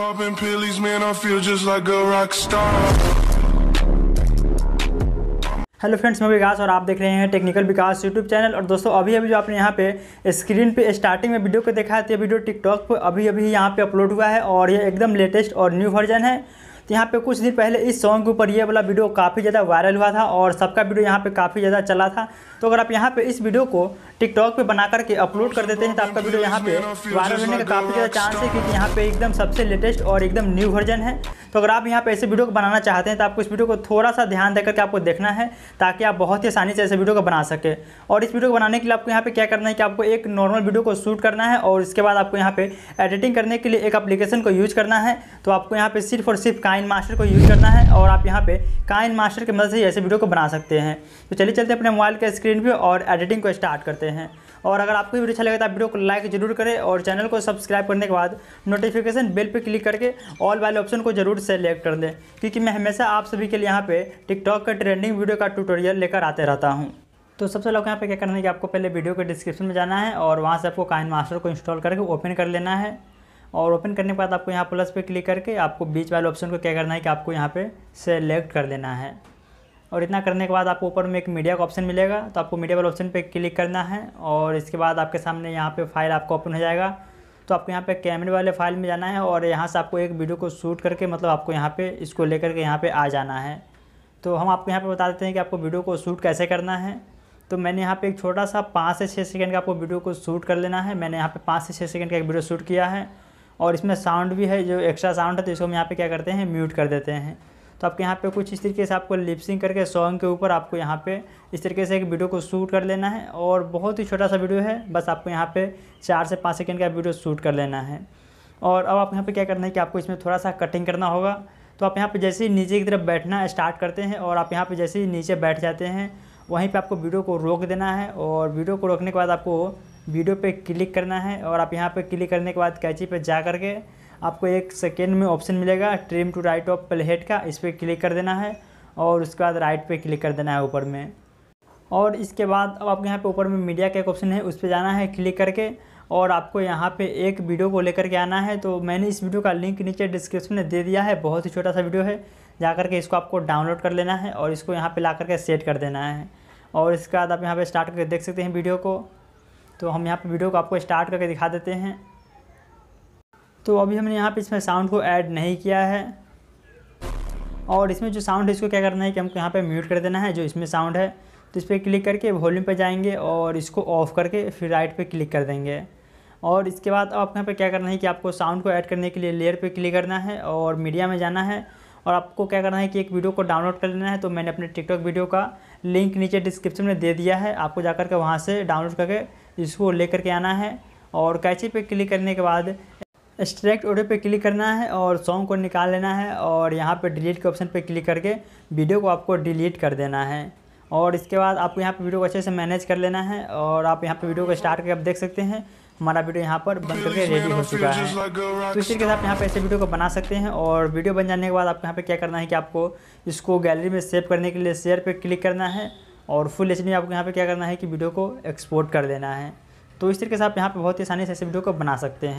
Popping pillies, man, I feel just like a rock star. Hello friends मैं विकास और आप देख रहे हैं टेक्निकल विकास यूट्यूब चैनल और दोस्तों अभी अभी जो आपने यहाँ पे स्क्रीन पे स्टार्टिंग में वीडियो को देखा है तो ये वीडियो टिकटॉक पर अभी अभी यहाँ पे अपलोड हुआ है और ये एकदम लेटेस्ट और न्यू वर्जन है तो यहाँ पे कुछ दिन पहले इस सॉन्ग के ऊपर ये वाला वीडियो काफ़ी ज़्यादा वायरल हुआ था और सबका वीडियो यहाँ पे काफ़ी ज़्यादा चला था तो अगर आप यहाँ पे इस वीडियो को टिकटॉक पे बना करके अपलोड कर देते हैं तो आपका वीडियो यहाँ पे वायरल होने का काफ़ी ज़्यादा चांस है क्योंकि यहाँ पे एकदम सबसे लेटेस्ट और एकदम न्यू वर्जन है तो अगर आप यहाँ पर ऐसे वीडियो को बनाना चाहते हैं तो आपको इस वीडियो को थोड़ा सा ध्यान देकर के आपको देखना है ताकि आप बहुत ही आसानी से ऐसे वीडियो को बना सके और इस वीडियो को बनाने के लिए आपको यहाँ पर क्या करना है कि आपको एक नॉर्मल वीडियो को शूट करना है और इसके बाद आपको यहाँ पर एडिटिंग करने के लिए एक अप्लीकेशन को यूज़ करना है तो आपको यहाँ पर सिर्फ और सिर्फ काइन मास्टर को यूज़ करना है और आप यहाँ पर काइन मास्टर की मदद से ऐसे वीडियो को बना सकते हैं तो चलिए चलते अपने मोबाइल के स्क्रीन पर और एडिटिंग को स्टार्ट करते हैं और अगर आपको वीडियो अच्छा लगे तो आप वीडियो को लाइक जरूर करें और चैनल को सब्सक्राइब करने के बाद नोटिफिकेशन बेल पर क्लिक करके ऑल वाले ऑप्शन को जरूर सेलेक्ट कर लें क्योंकि मैं हमेशा आप सभी के लिए यहाँ पे टिकटॉक का ट्रेंडिंग वीडियो का ट्यूटोरियल लेकर आते रहता हूँ तो सबसे लोग यहाँ पे क्या करना है कि आपको पहले वीडियो के डिस्क्रिप्शन में जाना है और वहाँ से आपको काइन मास्टर को इंस्टॉल करके ओपन कर लेना है और ओपन करने के बाद आपको यहाँ प्लस पे क्लिक करके आपको बीच वाले ऑप्शन को क्या करना है कि आपको यहाँ पे सेलेक्ट कर लेना है और इतना करने के बाद आपको ऊपर में एक मीडिया का ऑप्शन मिलेगा तो आपको मीडिया वाले ऑप्शन पर क्लिक करना है और इसके बाद आपके सामने यहाँ पर फाइल आपका ओपन हो जाएगा तो आपको यहाँ पे कैमरे वाले फाइल में जाना है और यहाँ से आपको एक वीडियो को शूट करके मतलब आपको यहाँ पे इसको लेकर के यहाँ पे आ जाना है तो हम आपको यहाँ पे बता देते हैं कि आपको वीडियो को शूट कैसे करना है तो मैंने यहाँ पे एक छोटा सा पाँच से छः सेकेंड का आपको वीडियो को शूट कर लेना है मैंने यहाँ पर पाँच से छः सेकेंड का एक वीडियो शूट किया है और इसमें साउंड भी है जो एक्स्ट्रा साउंड है तो इसको हम यहाँ पर क्या करते हैं म्यूट कर देते हैं तो आपके यहाँ पे कुछ इस तरीके से आपको लिपसिंग करके सॉन्ग के ऊपर आपको यहाँ पे इस तरीके से एक वीडियो को शूट कर लेना है और बहुत ही छोटा सा वीडियो है बस आपको यहाँ पे चार से पाँच सेकेंड का वीडियो शूट कर लेना है और अब आप यहाँ पर क्या करना है कि आपको इसमें थोड़ा सा कटिंग करना होगा तो आप यहाँ पर जैसे ही नीचे की तरफ बैठना स्टार्ट करते हैं और आप यहाँ पर जैसे ही नीचे बैठ जाते हैं वहीं पर आपको वीडियो को रोक देना है और वीडियो को रोकने के बाद आपको वीडियो पे क्लिक करना है और आप यहाँ पे क्लिक करने के बाद कैची पे जा करके आपको एक सेकेंड में ऑप्शन मिलेगा trim to right of playhead का इस पर क्लिक कर देना है और उसके बाद राइट पे क्लिक कर देना है ऊपर में और इसके बाद अब आपके यहाँ पे ऊपर में मीडिया का एक ऑप्शन है उस पर जाना है क्लिक करके और आपको यहाँ पे एक वीडियो को लेकर के आना है तो मैंने इस वीडियो का लिंक नीचे डिस्क्रिप्शन में दे दिया है बहुत ही छोटा सा वीडियो है जा करके इसको आपको डाउनलोड कर लेना है और इसको यहाँ पे ला करके सेट कर देना है और इसके बाद आप यहाँ पे स्टार्ट करके देख सकते हैं वीडियो को तो हम यहाँ पर वीडियो को आपको स्टार्ट करके दिखा देते हैं तो अभी हमने यहाँ पे इसमें साउंड को ऐड नहीं किया है और इसमें जो साउंड है इसको क्या करना है कि हमको यहाँ पे म्यूट कर देना है जो इसमें साउंड है तो इस पर क्लिक करके वॉल्यूम पे जाएंगे और इसको ऑफ़ करके फिर राइट पे क्लिक कर देंगे और इसके बाद आपको यहाँ पे क्या करना है कि आपको साउंड को ऐड करने के लिए लेयर पे क्लिक करना है और मीडिया में जाना है और आपको क्या करना है कि एक वीडियो को डाउनलोड कर लेना है तो मैंने अपने टिकटॉक वीडियो का लिंक नीचे डिस्क्रिप्शन में दे दिया है आपको जाकर के वहाँ से डाउनलोड करके जिसको लेकर के आना है और कैची पे क्लिक करने के बाद एक्स्ट्रैक्ट ऑडियो पे क्लिक करना है और सॉन्ग को निकाल लेना है और यहाँ पे डिलीट के ऑप्शन पे क्लिक करके वीडियो को आपको डिलीट कर देना है और इसके बाद आपको यहाँ पे वीडियो को अच्छे से मैनेज कर लेना है और आप यहाँ पे वीडियो को स्टार्ट करके आप देख सकते हैं हमारा वीडियो यहाँ पर बन करके रेडी हो चुका है तो इसी के साथ यहाँ पर ऐसे वीडियो को बना सकते हैं और वीडियो बन जाने के बाद आपको यहाँ पर क्या करना है कि आपको इसको गैलरी में सेव करने के लिए शेयर पर क्लिक करना है और फुल एच डी आपको यहाँ पे क्या करना है कि वीडियो को एक्सपोर्ट कर देना है तो इस तरीके से आप यहाँ पे बहुत ही आसानी से ऐसे वीडियो को बना सकते हैं